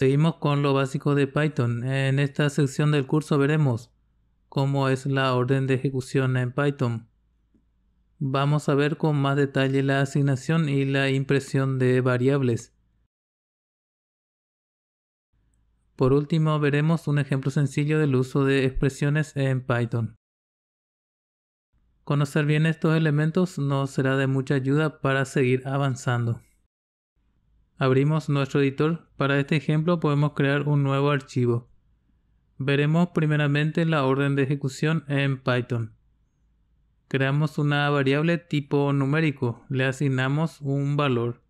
Seguimos con lo básico de Python. En esta sección del curso veremos cómo es la orden de ejecución en Python. Vamos a ver con más detalle la asignación y la impresión de variables. Por último, veremos un ejemplo sencillo del uso de expresiones en Python. Conocer bien estos elementos nos será de mucha ayuda para seguir avanzando. Abrimos nuestro editor. Para este ejemplo podemos crear un nuevo archivo. Veremos primeramente la orden de ejecución en Python. Creamos una variable tipo numérico. Le asignamos un valor.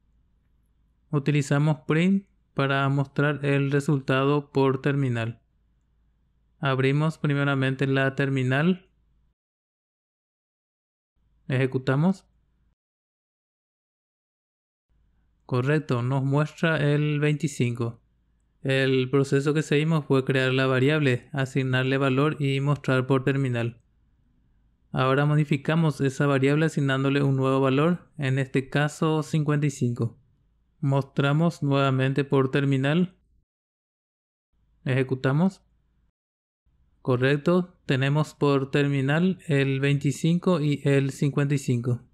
Utilizamos print para mostrar el resultado por terminal. Abrimos primeramente la terminal. Ejecutamos. Correcto, nos muestra el 25. El proceso que seguimos fue crear la variable, asignarle valor y mostrar por terminal. Ahora modificamos esa variable asignándole un nuevo valor, en este caso 55. Mostramos nuevamente por terminal. Ejecutamos. Correcto, tenemos por terminal el 25 y el 55.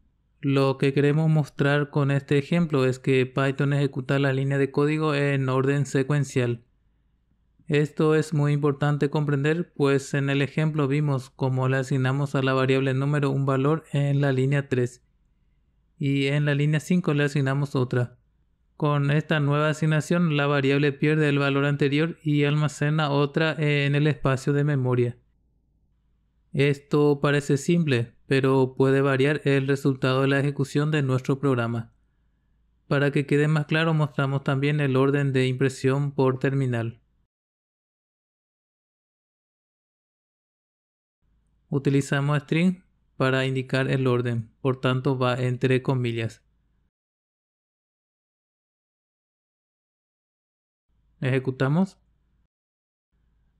Lo que queremos mostrar con este ejemplo es que Python ejecuta la línea de código en orden secuencial. Esto es muy importante comprender, pues en el ejemplo vimos cómo le asignamos a la variable número un valor en la línea 3 y en la línea 5 le asignamos otra. Con esta nueva asignación, la variable pierde el valor anterior y almacena otra en el espacio de memoria. Esto parece simple, pero puede variar el resultado de la ejecución de nuestro programa. Para que quede más claro mostramos también el orden de impresión por terminal. Utilizamos string para indicar el orden, por tanto va entre comillas. Ejecutamos.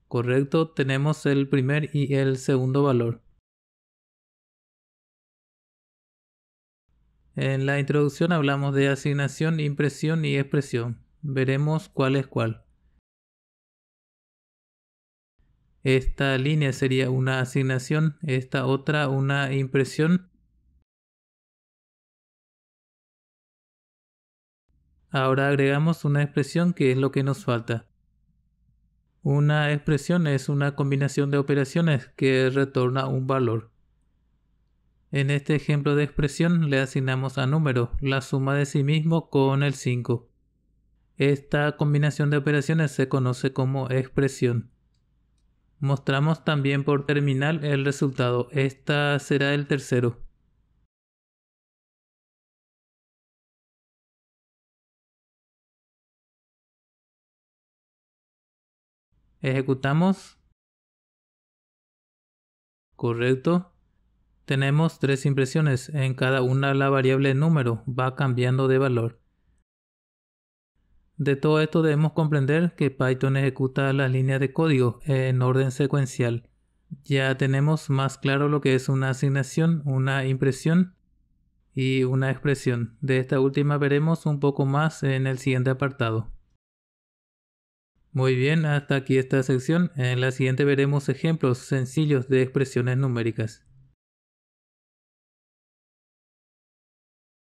Correcto, tenemos el primer y el segundo valor. En la introducción hablamos de asignación, impresión y expresión. Veremos cuál es cuál. Esta línea sería una asignación, esta otra una impresión. Ahora agregamos una expresión que es lo que nos falta. Una expresión es una combinación de operaciones que retorna un valor. En este ejemplo de expresión le asignamos a número la suma de sí mismo con el 5. Esta combinación de operaciones se conoce como expresión. Mostramos también por terminal el resultado. Esta será el tercero. Ejecutamos. Correcto. Tenemos tres impresiones, en cada una la variable número va cambiando de valor. De todo esto debemos comprender que Python ejecuta las líneas de código en orden secuencial. Ya tenemos más claro lo que es una asignación, una impresión y una expresión. De esta última veremos un poco más en el siguiente apartado. Muy bien, hasta aquí esta sección. En la siguiente veremos ejemplos sencillos de expresiones numéricas.